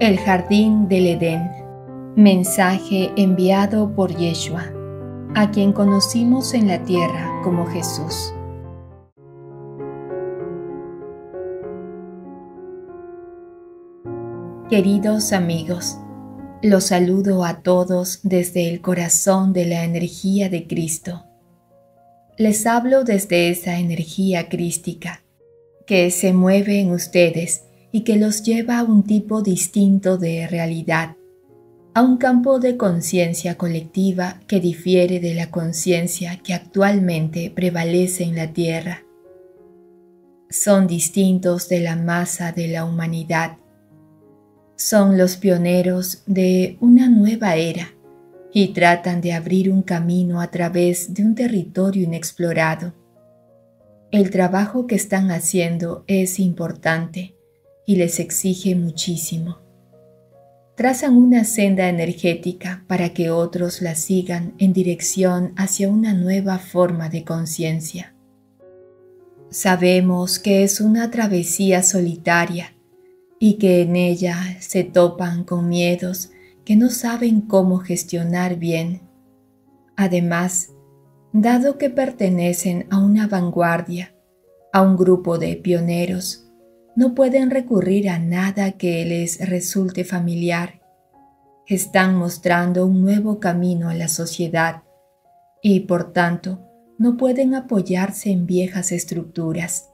El Jardín del Edén. Mensaje enviado por Yeshua, a quien conocimos en la tierra como Jesús. Queridos amigos, los saludo a todos desde el corazón de la energía de Cristo. Les hablo desde esa energía crística que se mueve en ustedes y que los lleva a un tipo distinto de realidad, a un campo de conciencia colectiva que difiere de la conciencia que actualmente prevalece en la Tierra. Son distintos de la masa de la humanidad. Son los pioneros de una nueva era y tratan de abrir un camino a través de un territorio inexplorado. El trabajo que están haciendo es importante y les exige muchísimo. Trazan una senda energética para que otros la sigan en dirección hacia una nueva forma de conciencia. Sabemos que es una travesía solitaria y que en ella se topan con miedos que no saben cómo gestionar bien. Además, dado que pertenecen a una vanguardia, a un grupo de pioneros, no pueden recurrir a nada que les resulte familiar. Están mostrando un nuevo camino a la sociedad y, por tanto, no pueden apoyarse en viejas estructuras.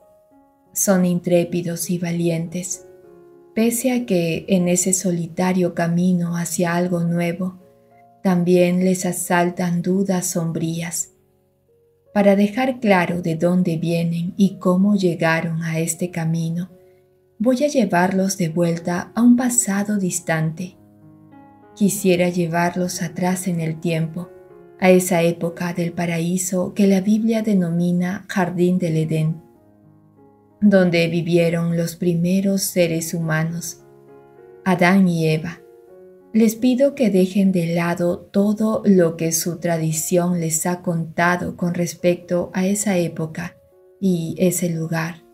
Son intrépidos y valientes. Pese a que en ese solitario camino hacia algo nuevo, también les asaltan dudas sombrías. Para dejar claro de dónde vienen y cómo llegaron a este camino, voy a llevarlos de vuelta a un pasado distante. Quisiera llevarlos atrás en el tiempo, a esa época del paraíso que la Biblia denomina Jardín del Edén, donde vivieron los primeros seres humanos, Adán y Eva. Les pido que dejen de lado todo lo que su tradición les ha contado con respecto a esa época y ese lugar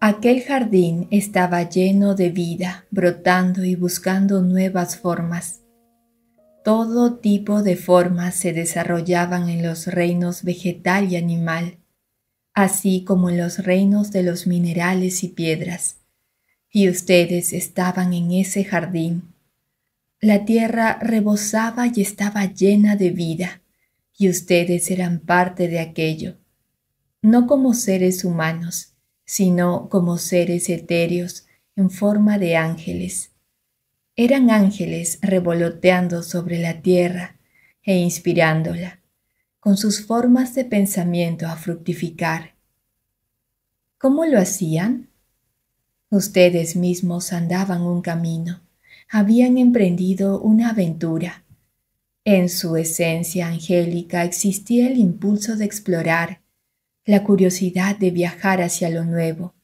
Aquel jardín estaba lleno de vida, brotando y buscando nuevas formas. Todo tipo de formas se desarrollaban en los reinos vegetal y animal, así como en los reinos de los minerales y piedras. Y ustedes estaban en ese jardín. La tierra rebosaba y estaba llena de vida, y ustedes eran parte de aquello, no como seres humanos, sino como seres etéreos en forma de ángeles. Eran ángeles revoloteando sobre la tierra e inspirándola, con sus formas de pensamiento a fructificar. ¿Cómo lo hacían? Ustedes mismos andaban un camino, habían emprendido una aventura. En su esencia angélica existía el impulso de explorar, la curiosidad de viajar hacia lo nuevo.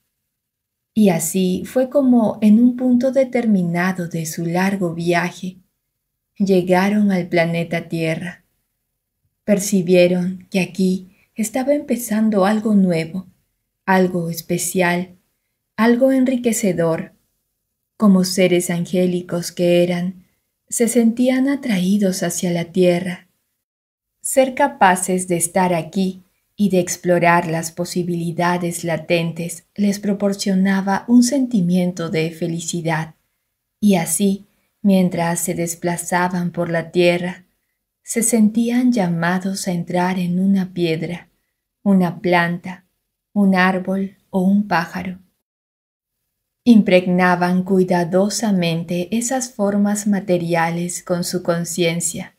Y así fue como en un punto determinado de su largo viaje, llegaron al planeta Tierra. Percibieron que aquí estaba empezando algo nuevo, algo especial, algo enriquecedor. Como seres angélicos que eran, se sentían atraídos hacia la Tierra. Ser capaces de estar aquí y de explorar las posibilidades latentes les proporcionaba un sentimiento de felicidad. Y así, mientras se desplazaban por la tierra, se sentían llamados a entrar en una piedra, una planta, un árbol o un pájaro. Impregnaban cuidadosamente esas formas materiales con su conciencia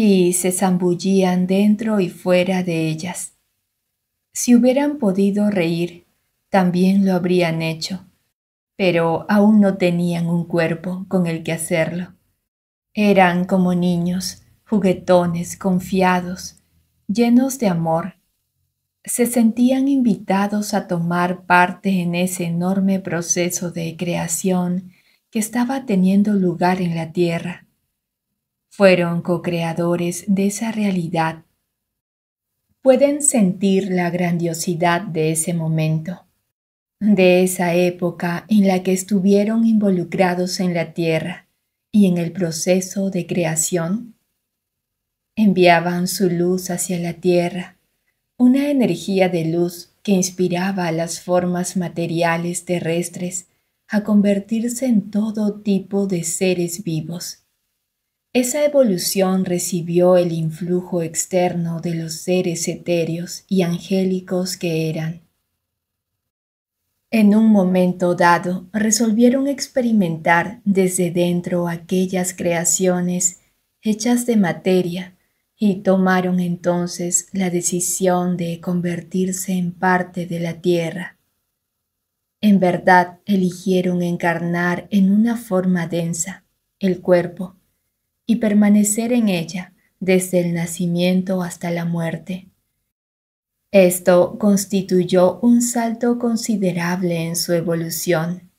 y se zambullían dentro y fuera de ellas. Si hubieran podido reír, también lo habrían hecho, pero aún no tenían un cuerpo con el que hacerlo. Eran como niños, juguetones, confiados, llenos de amor. Se sentían invitados a tomar parte en ese enorme proceso de creación que estaba teniendo lugar en la Tierra fueron co-creadores de esa realidad. Pueden sentir la grandiosidad de ese momento, de esa época en la que estuvieron involucrados en la Tierra y en el proceso de creación. Enviaban su luz hacia la Tierra, una energía de luz que inspiraba a las formas materiales terrestres a convertirse en todo tipo de seres vivos esa evolución recibió el influjo externo de los seres etéreos y angélicos que eran. En un momento dado resolvieron experimentar desde dentro aquellas creaciones hechas de materia y tomaron entonces la decisión de convertirse en parte de la tierra. En verdad eligieron encarnar en una forma densa, el cuerpo, y permanecer en ella desde el nacimiento hasta la muerte. Esto constituyó un salto considerable en su evolución.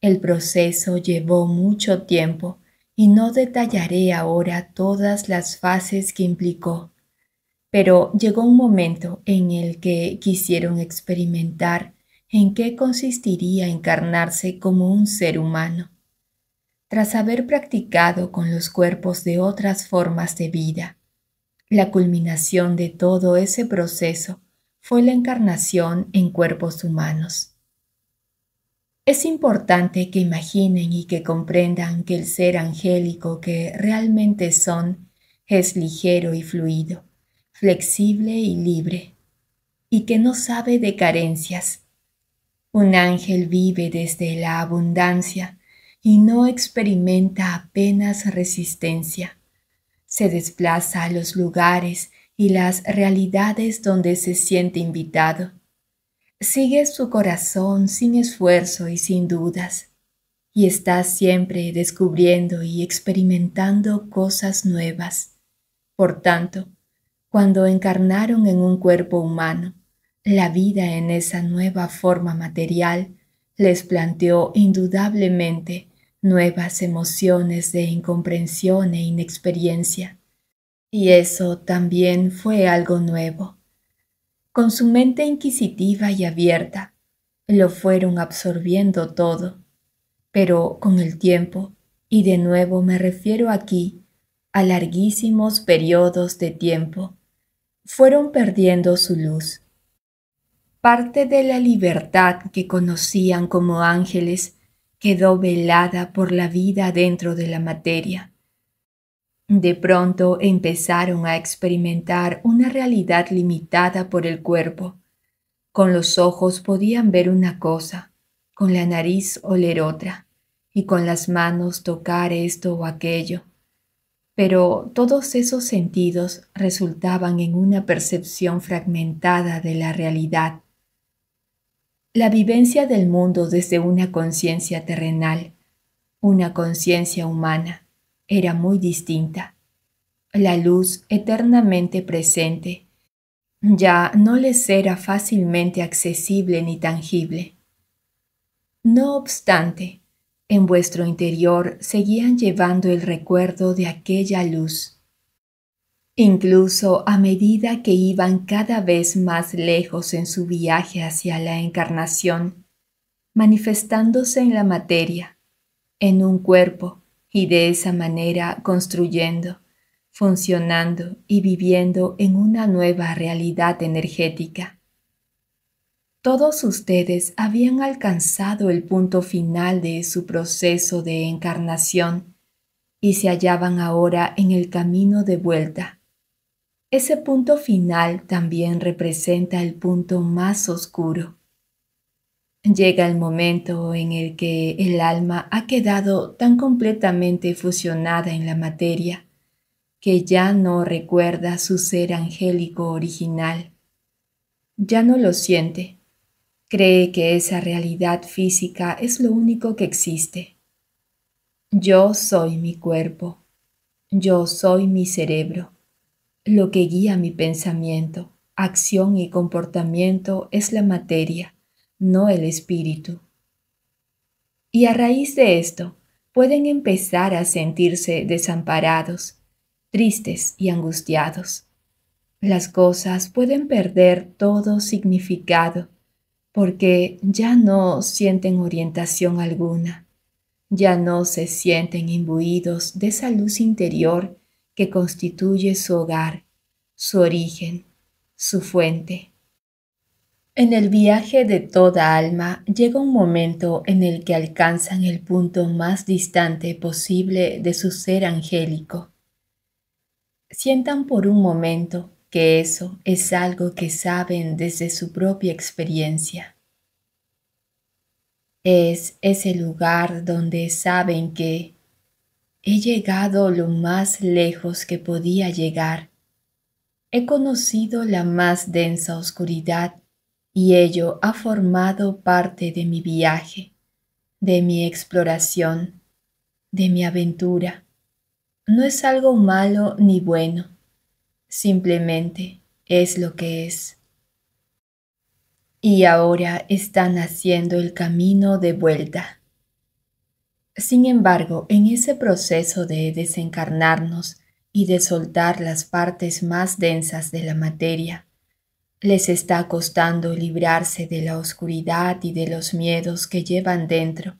El proceso llevó mucho tiempo y no detallaré ahora todas las fases que implicó, pero llegó un momento en el que quisieron experimentar en qué consistiría encarnarse como un ser humano tras haber practicado con los cuerpos de otras formas de vida. La culminación de todo ese proceso fue la encarnación en cuerpos humanos. Es importante que imaginen y que comprendan que el ser angélico que realmente son es ligero y fluido, flexible y libre, y que no sabe de carencias. Un ángel vive desde la abundancia, y no experimenta apenas resistencia. Se desplaza a los lugares y las realidades donde se siente invitado. Sigue su corazón sin esfuerzo y sin dudas, y está siempre descubriendo y experimentando cosas nuevas. Por tanto, cuando encarnaron en un cuerpo humano, la vida en esa nueva forma material les planteó indudablemente nuevas emociones de incomprensión e inexperiencia. Y eso también fue algo nuevo. Con su mente inquisitiva y abierta, lo fueron absorbiendo todo. Pero con el tiempo, y de nuevo me refiero aquí a larguísimos periodos de tiempo, fueron perdiendo su luz. Parte de la libertad que conocían como ángeles quedó velada por la vida dentro de la materia. De pronto empezaron a experimentar una realidad limitada por el cuerpo. Con los ojos podían ver una cosa, con la nariz oler otra, y con las manos tocar esto o aquello. Pero todos esos sentidos resultaban en una percepción fragmentada de la realidad la vivencia del mundo desde una conciencia terrenal, una conciencia humana, era muy distinta. La luz eternamente presente ya no les era fácilmente accesible ni tangible. No obstante, en vuestro interior seguían llevando el recuerdo de aquella luz, Incluso a medida que iban cada vez más lejos en su viaje hacia la encarnación, manifestándose en la materia, en un cuerpo, y de esa manera construyendo, funcionando y viviendo en una nueva realidad energética. Todos ustedes habían alcanzado el punto final de su proceso de encarnación y se hallaban ahora en el camino de vuelta ese punto final también representa el punto más oscuro. Llega el momento en el que el alma ha quedado tan completamente fusionada en la materia que ya no recuerda su ser angélico original. Ya no lo siente. Cree que esa realidad física es lo único que existe. Yo soy mi cuerpo. Yo soy mi cerebro. Lo que guía mi pensamiento, acción y comportamiento es la materia, no el espíritu. Y a raíz de esto, pueden empezar a sentirse desamparados, tristes y angustiados. Las cosas pueden perder todo significado porque ya no sienten orientación alguna, ya no se sienten imbuidos de esa luz interior que constituye su hogar, su origen, su fuente. En el viaje de toda alma llega un momento en el que alcanzan el punto más distante posible de su ser angélico. Sientan por un momento que eso es algo que saben desde su propia experiencia. Es ese lugar donde saben que He llegado lo más lejos que podía llegar. He conocido la más densa oscuridad y ello ha formado parte de mi viaje, de mi exploración, de mi aventura. No es algo malo ni bueno, simplemente es lo que es. Y ahora están haciendo el camino de vuelta. Sin embargo, en ese proceso de desencarnarnos y de soltar las partes más densas de la materia, les está costando librarse de la oscuridad y de los miedos que llevan dentro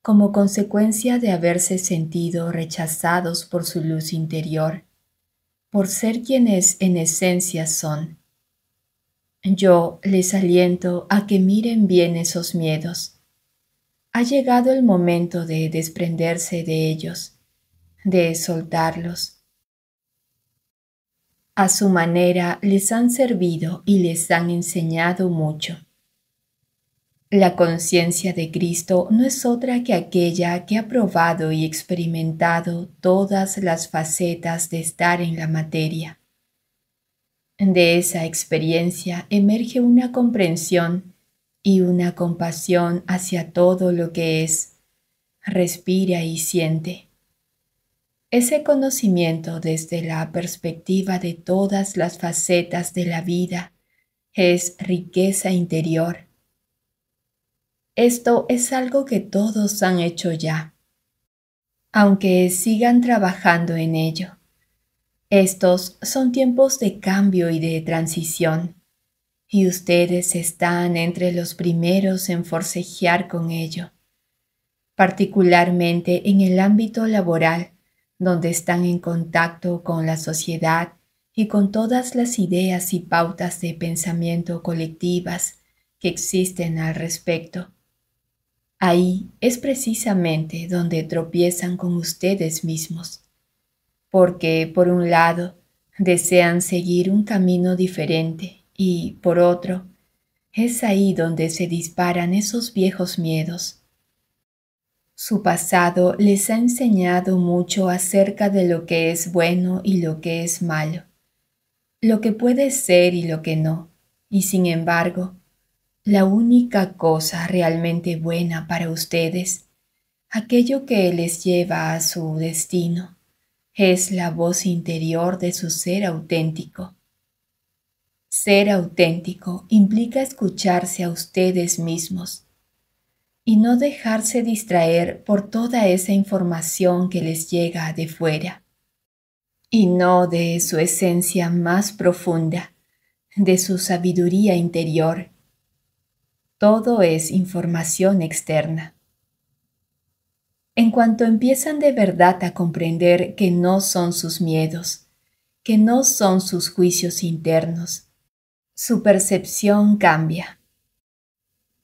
como consecuencia de haberse sentido rechazados por su luz interior, por ser quienes en esencia son. Yo les aliento a que miren bien esos miedos ha llegado el momento de desprenderse de ellos, de soltarlos. A su manera les han servido y les han enseñado mucho. La conciencia de Cristo no es otra que aquella que ha probado y experimentado todas las facetas de estar en la materia. De esa experiencia emerge una comprensión y una compasión hacia todo lo que es. Respira y siente. Ese conocimiento desde la perspectiva de todas las facetas de la vida es riqueza interior. Esto es algo que todos han hecho ya, aunque sigan trabajando en ello. Estos son tiempos de cambio y de transición y ustedes están entre los primeros en forcejear con ello, particularmente en el ámbito laboral, donde están en contacto con la sociedad y con todas las ideas y pautas de pensamiento colectivas que existen al respecto. Ahí es precisamente donde tropiezan con ustedes mismos, porque por un lado desean seguir un camino diferente y, por otro, es ahí donde se disparan esos viejos miedos. Su pasado les ha enseñado mucho acerca de lo que es bueno y lo que es malo, lo que puede ser y lo que no, y sin embargo, la única cosa realmente buena para ustedes, aquello que les lleva a su destino, es la voz interior de su ser auténtico ser auténtico implica escucharse a ustedes mismos y no dejarse distraer por toda esa información que les llega de fuera y no de su esencia más profunda, de su sabiduría interior. Todo es información externa. En cuanto empiezan de verdad a comprender que no son sus miedos, que no son sus juicios internos, su percepción cambia.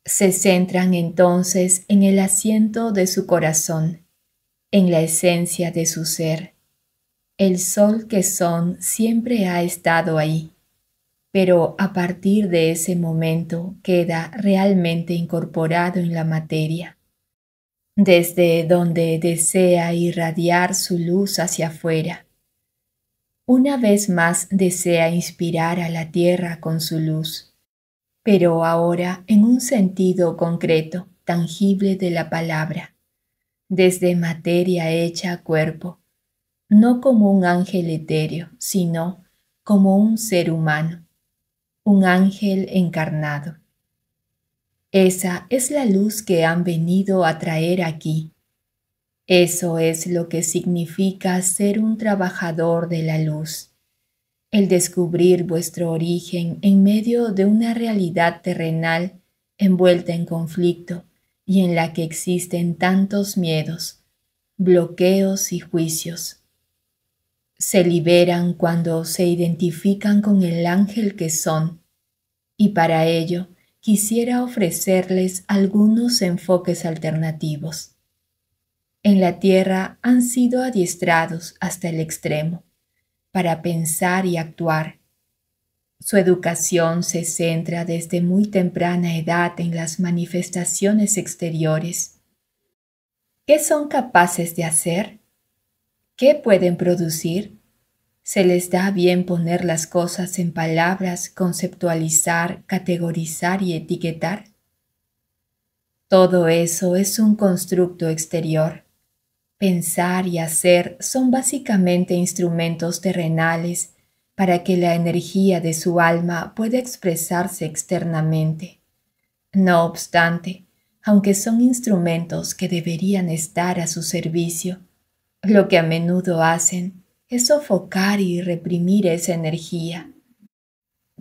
Se centran entonces en el asiento de su corazón, en la esencia de su ser. El sol que son siempre ha estado ahí, pero a partir de ese momento queda realmente incorporado en la materia, desde donde desea irradiar su luz hacia afuera una vez más desea inspirar a la tierra con su luz, pero ahora en un sentido concreto, tangible de la palabra, desde materia hecha a cuerpo, no como un ángel etéreo, sino como un ser humano, un ángel encarnado. Esa es la luz que han venido a traer aquí, eso es lo que significa ser un trabajador de la luz, el descubrir vuestro origen en medio de una realidad terrenal envuelta en conflicto y en la que existen tantos miedos, bloqueos y juicios. Se liberan cuando se identifican con el ángel que son, y para ello quisiera ofrecerles algunos enfoques alternativos en la tierra han sido adiestrados hasta el extremo para pensar y actuar. Su educación se centra desde muy temprana edad en las manifestaciones exteriores. ¿Qué son capaces de hacer? ¿Qué pueden producir? Se les da bien poner las cosas en palabras, conceptualizar, categorizar y etiquetar. Todo eso es un constructo exterior Pensar y hacer son básicamente instrumentos terrenales para que la energía de su alma pueda expresarse externamente. No obstante, aunque son instrumentos que deberían estar a su servicio, lo que a menudo hacen es sofocar y reprimir esa energía.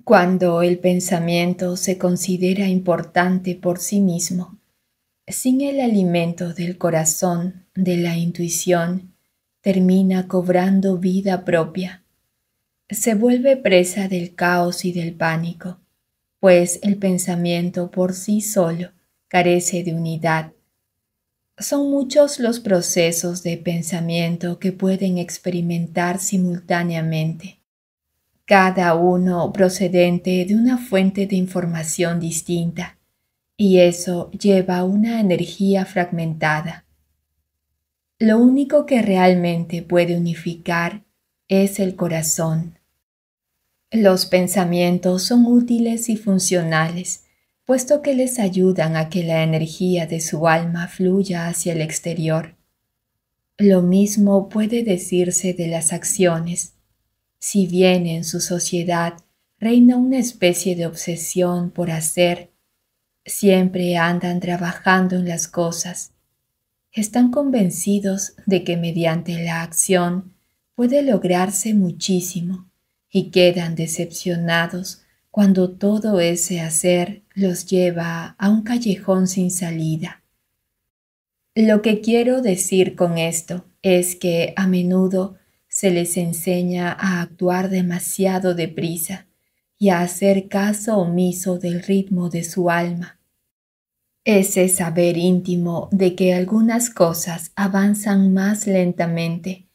Cuando el pensamiento se considera importante por sí mismo, sin el alimento del corazón de la intuición termina cobrando vida propia. Se vuelve presa del caos y del pánico, pues el pensamiento por sí solo carece de unidad. Son muchos los procesos de pensamiento que pueden experimentar simultáneamente, cada uno procedente de una fuente de información distinta, y eso lleva una energía fragmentada lo único que realmente puede unificar es el corazón. Los pensamientos son útiles y funcionales, puesto que les ayudan a que la energía de su alma fluya hacia el exterior. Lo mismo puede decirse de las acciones. Si bien en su sociedad reina una especie de obsesión por hacer, siempre andan trabajando en las cosas, están convencidos de que mediante la acción puede lograrse muchísimo y quedan decepcionados cuando todo ese hacer los lleva a un callejón sin salida. Lo que quiero decir con esto es que a menudo se les enseña a actuar demasiado deprisa y a hacer caso omiso del ritmo de su alma ese saber íntimo de que algunas cosas avanzan más lentamente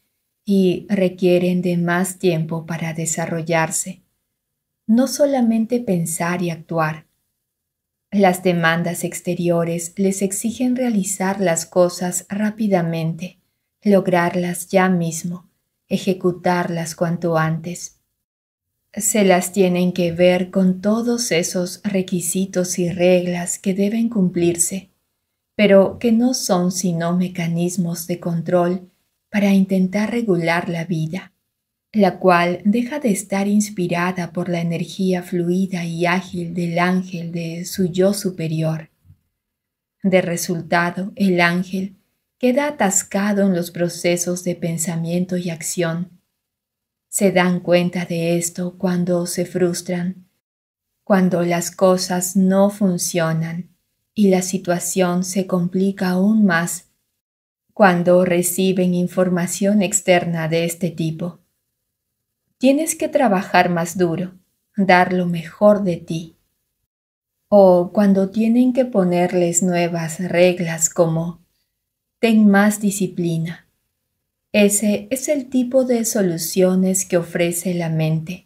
y requieren de más tiempo para desarrollarse. No solamente pensar y actuar. Las demandas exteriores les exigen realizar las cosas rápidamente, lograrlas ya mismo, ejecutarlas cuanto antes se las tienen que ver con todos esos requisitos y reglas que deben cumplirse, pero que no son sino mecanismos de control para intentar regular la vida, la cual deja de estar inspirada por la energía fluida y ágil del ángel de su yo superior. De resultado, el ángel queda atascado en los procesos de pensamiento y acción, se dan cuenta de esto cuando se frustran, cuando las cosas no funcionan y la situación se complica aún más, cuando reciben información externa de este tipo. Tienes que trabajar más duro, dar lo mejor de ti. O cuando tienen que ponerles nuevas reglas como, ten más disciplina, ese es el tipo de soluciones que ofrece la mente,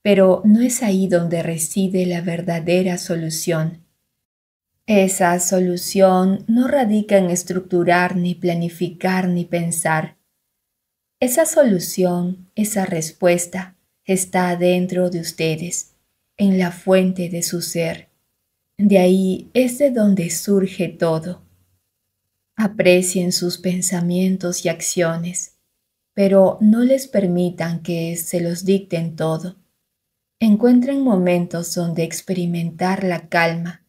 pero no es ahí donde reside la verdadera solución. Esa solución no radica en estructurar, ni planificar, ni pensar. Esa solución, esa respuesta, está dentro de ustedes, en la fuente de su ser. De ahí es de donde surge todo. Aprecien sus pensamientos y acciones, pero no les permitan que se los dicten todo. Encuentren momentos donde experimentar la calma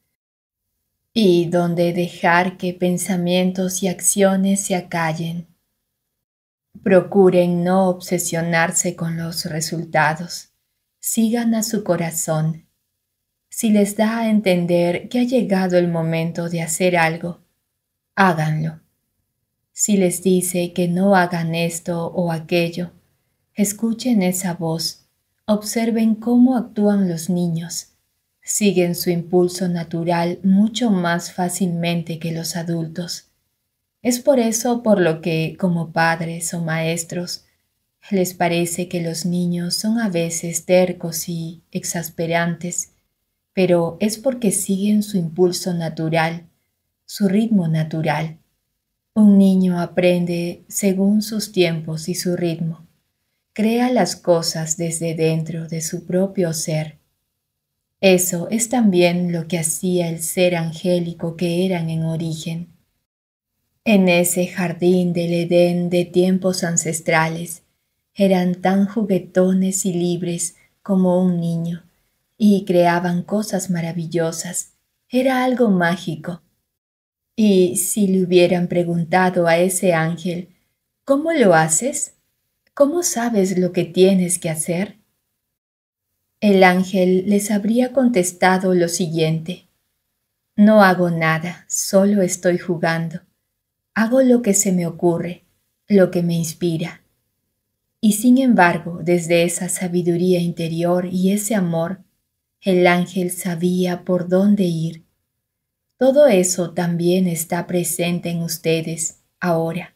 y donde dejar que pensamientos y acciones se acallen. Procuren no obsesionarse con los resultados. Sigan a su corazón. Si les da a entender que ha llegado el momento de hacer algo, háganlo. Si les dice que no hagan esto o aquello, escuchen esa voz, observen cómo actúan los niños, siguen su impulso natural mucho más fácilmente que los adultos. Es por eso por lo que, como padres o maestros, les parece que los niños son a veces tercos y exasperantes, pero es porque siguen su impulso natural su ritmo natural. Un niño aprende según sus tiempos y su ritmo. Crea las cosas desde dentro de su propio ser. Eso es también lo que hacía el ser angélico que eran en origen. En ese jardín del Edén de tiempos ancestrales, eran tan juguetones y libres como un niño, y creaban cosas maravillosas. Era algo mágico, y si le hubieran preguntado a ese ángel, ¿cómo lo haces? ¿Cómo sabes lo que tienes que hacer? El ángel les habría contestado lo siguiente. No hago nada, solo estoy jugando. Hago lo que se me ocurre, lo que me inspira. Y sin embargo, desde esa sabiduría interior y ese amor, el ángel sabía por dónde ir todo eso también está presente en ustedes ahora.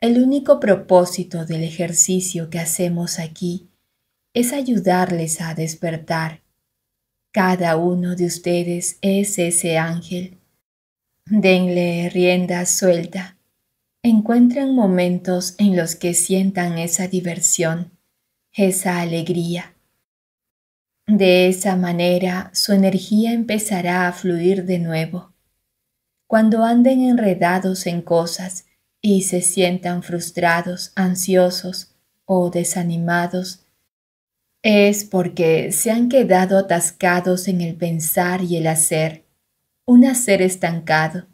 El único propósito del ejercicio que hacemos aquí es ayudarles a despertar. Cada uno de ustedes es ese ángel. Denle rienda suelta. Encuentren momentos en los que sientan esa diversión, esa alegría, de esa manera su energía empezará a fluir de nuevo. Cuando anden enredados en cosas y se sientan frustrados, ansiosos o desanimados, es porque se han quedado atascados en el pensar y el hacer, un hacer estancado.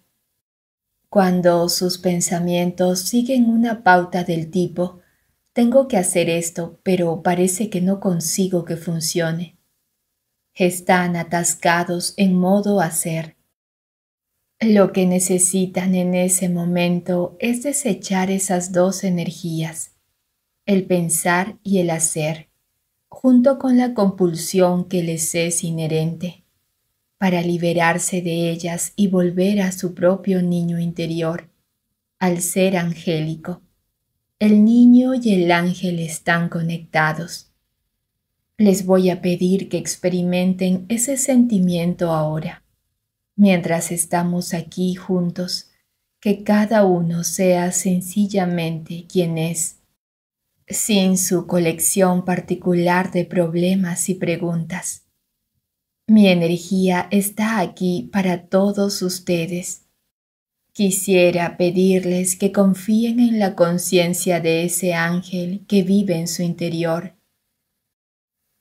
Cuando sus pensamientos siguen una pauta del tipo, tengo que hacer esto, pero parece que no consigo que funcione están atascados en modo hacer. Lo que necesitan en ese momento es desechar esas dos energías, el pensar y el hacer, junto con la compulsión que les es inherente, para liberarse de ellas y volver a su propio niño interior, al ser angélico. El niño y el ángel están conectados les voy a pedir que experimenten ese sentimiento ahora, mientras estamos aquí juntos, que cada uno sea sencillamente quien es, sin su colección particular de problemas y preguntas. Mi energía está aquí para todos ustedes. Quisiera pedirles que confíen en la conciencia de ese ángel que vive en su interior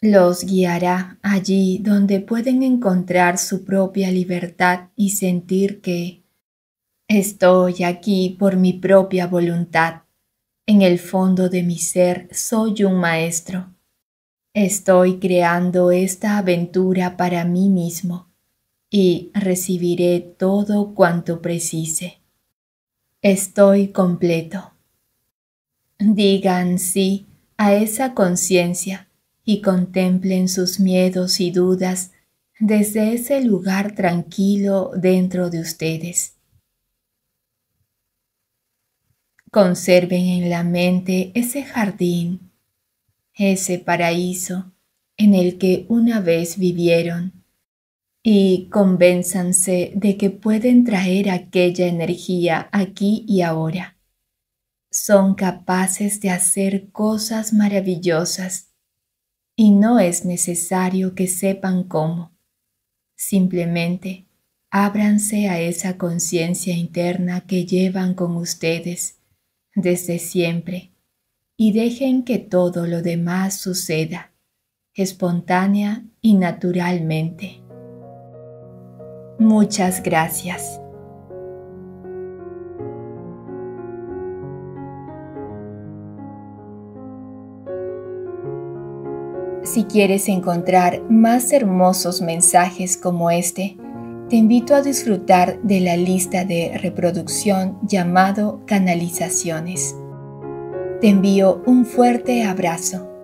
los guiará allí donde pueden encontrar su propia libertad y sentir que estoy aquí por mi propia voluntad. En el fondo de mi ser soy un maestro. Estoy creando esta aventura para mí mismo y recibiré todo cuanto precise. Estoy completo. Digan sí a esa conciencia y contemplen sus miedos y dudas desde ese lugar tranquilo dentro de ustedes. Conserven en la mente ese jardín, ese paraíso en el que una vez vivieron y convénzanse de que pueden traer aquella energía aquí y ahora. Son capaces de hacer cosas maravillosas y no es necesario que sepan cómo. Simplemente ábranse a esa conciencia interna que llevan con ustedes desde siempre y dejen que todo lo demás suceda espontánea y naturalmente. Muchas gracias. Si quieres encontrar más hermosos mensajes como este, te invito a disfrutar de la lista de reproducción llamado Canalizaciones. Te envío un fuerte abrazo.